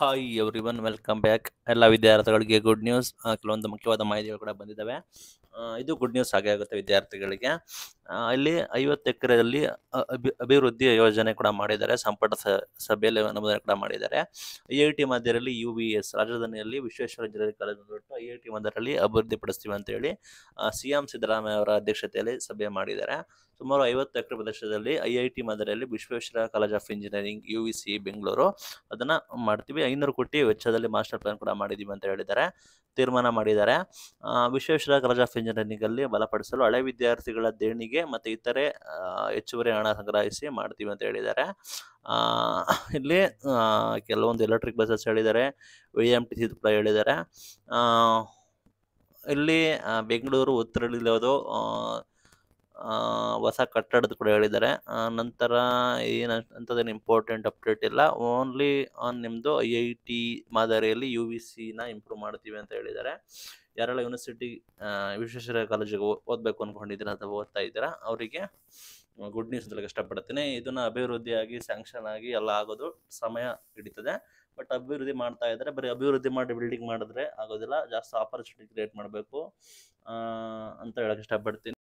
hi everyone welcome back ಎಲ್ಲ ವಿದ್ಯಾರ್ಥಿಗಳಿಗೆ good news ಕೆಲವೊಂದು ಮುಖ್ಯವಾದ ಮಾಹಿತಿಗಳು ಕೂಡ ಬಂದಿದ್ದಾವೆ ಇದು ಗುಡ್ ನ್ಯೂಸ್ ಹಾಗೆ ಆಗುತ್ತೆ ವಿದ್ಯಾರ್ಥಿಗಳಿಗೆ ಅಲ್ಲಿ ಐವತ್ತು ಎಕರೆಯಲ್ಲಿ ಅಭಿ ಅಭಿವೃದ್ಧಿ ಯೋಜನೆ ಕೂಡ ಮಾಡಿದ್ದಾರೆ ಸಂಪುಟ ಸಭೆಯಲ್ಲಿ ಅನುಮೋದನೆ ಕೂಡ ಮಾಡಿದ್ದಾರೆ ಐ ಐ ಟಿ ಮಾದರಿಯಲ್ಲಿ ಯು ವಿ ಎಸ್ ರಾಜಧಾನಿಯಲ್ಲಿ ವಿಶ್ವೇಶ್ವರ ಇಂಜಿನಿಯರಿಂಗ್ ಕಾಲೇಜ್ ಬಿಟ್ಟು ಐ ಐ ಟಿ ಮಾದರಿಯಲ್ಲಿ ಅಭಿವೃದ್ಧಿಪಡಿಸ್ತೀವಿ ಅಂತ ಹೇಳಿ ಸಿ ಎಂ ಸಿದ್ದರಾಮಯ್ಯ ಅವರ ಅಧ್ಯಕ್ಷತೆಯಲ್ಲಿ ಸಭೆ ಮಾಡಿದ್ದಾರೆ ಸುಮಾರು ಐವತ್ತು ಎಕರೆ ಪ್ರದೇಶದಲ್ಲಿ ಐ ಐ ಟಿ ಮಾದರಿಯಲ್ಲಿ Vishweshwara college of engineering U V C Bengaluru ಅದನ್ನು ಮಾಡ್ತೀವಿ ಐನೂರು ಕೋಟಿ ವೆಚ್ಚದಲ್ಲಿ ಮಾಸ್ಟರ್ ಪ್ಲಾನ್ ಕೂಡ ಮಾಡಿದ್ದೀವಿ ಅಂತ ಹೇಳಿದ್ದಾರೆ ತೀರ್ಮಾನ ಮಾಡಿದ್ದಾರೆ ವಿಶ್ವೇಶ್ವರ ಕಾಲೇಜ್ ಆಫ್ ಇಂಜಿನಿಯರಿಂಗ್ ಅಲ್ಲಿ ಬಲಪಡಿಸಲು ಹಳೆ ವಿದ್ಯಾರ್ಥಿಗಳ ದೇಣಿಗೆ ಮತ್ತು ಇತರೆ ಹೆಚ್ಚುವರಿ ಹಣ ಸಂಗ್ರಹಿಸಿ ಮಾಡ್ತೀವಿ ಅಂತ ಹೇಳಿದ್ದಾರೆ ಇಲ್ಲಿ ಕೆಲವೊಂದು ಎಲೆಕ್ಟ್ರಿಕ್ ಬಸ್ಸಸ್ ಹೇಳಿದ್ದಾರೆ ವಿ ಎಮ್ ಟಿ ಸಿ ಕೂಡ ಹೇಳಿದ್ದಾರೆ ಇಲ್ಲಿ ಬೆಂಗಳೂರು ಉತ್ತರ ಇಲ್ಲೋದು ಹೊಸ ಕಟ್ಟಡದ ಕೂಡ ಹೇಳಿದ್ದಾರೆ ನಂತರ ಏನು ಅಂಥದ್ದೇನು ಇಂಪಾರ್ಟೆಂಟ್ ಅಪ್ಡೇಟ್ ಇಲ್ಲ ಓನ್ಲಿ ಆನ್ ನಿಮ್ಮದು ಐ ಐ ಟಿ ಮಾದರಿಯಲ್ಲಿ ಯು ವಿ ಸಿನ ಇಂಪ್ರೂವ್ ಮಾಡ್ತೀವಿ ಅಂತ ಹೇಳಿದ್ದಾರೆ ಯಾರೆಲ್ಲ ಯೂನಿವರ್ಸಿಟಿ ವಿಶ್ವೇಶ್ವರ ಕಾಲೇಜಿಗೆ ಓದಬೇಕು ಅಂದ್ಕೊಂಡಿದ್ದೀರಾ ಅಥವಾ ಓದ್ತಾ ಇದ್ದೀರಾ ಅವರಿಗೆ ಗುಡ್ ನ್ಯೂಸ್ ಅಂತ ಇಷ್ಟಪಡ್ತೀನಿ ಇದನ್ನು ಅಭಿವೃದ್ಧಿಯಾಗಿ ಸ್ಯಾಂಕ್ಷನ್ ಆಗಿ ಎಲ್ಲ ಆಗೋದು ಸಮಯ ಹಿಡಿತದೆ ಬಟ್ ಅಭಿವೃದ್ಧಿ ಮಾಡ್ತಾ ಇದ್ದಾರೆ ಬರೀ ಅಭಿವೃದ್ಧಿ ಮಾಡಿ ಬಿಲ್ಡಿಂಗ್ ಮಾಡಿದ್ರೆ ಆಗೋದಿಲ್ಲ ಜಾಸ್ತಿ ಆಪರ್ಚುನಿಟಿ ಕ್ರಿಯೇಟ್ ಮಾಡಬೇಕು ಅಂತ ಹೇಳಕ್ಕೆ ಇಷ್ಟಪಡ್ತೀನಿ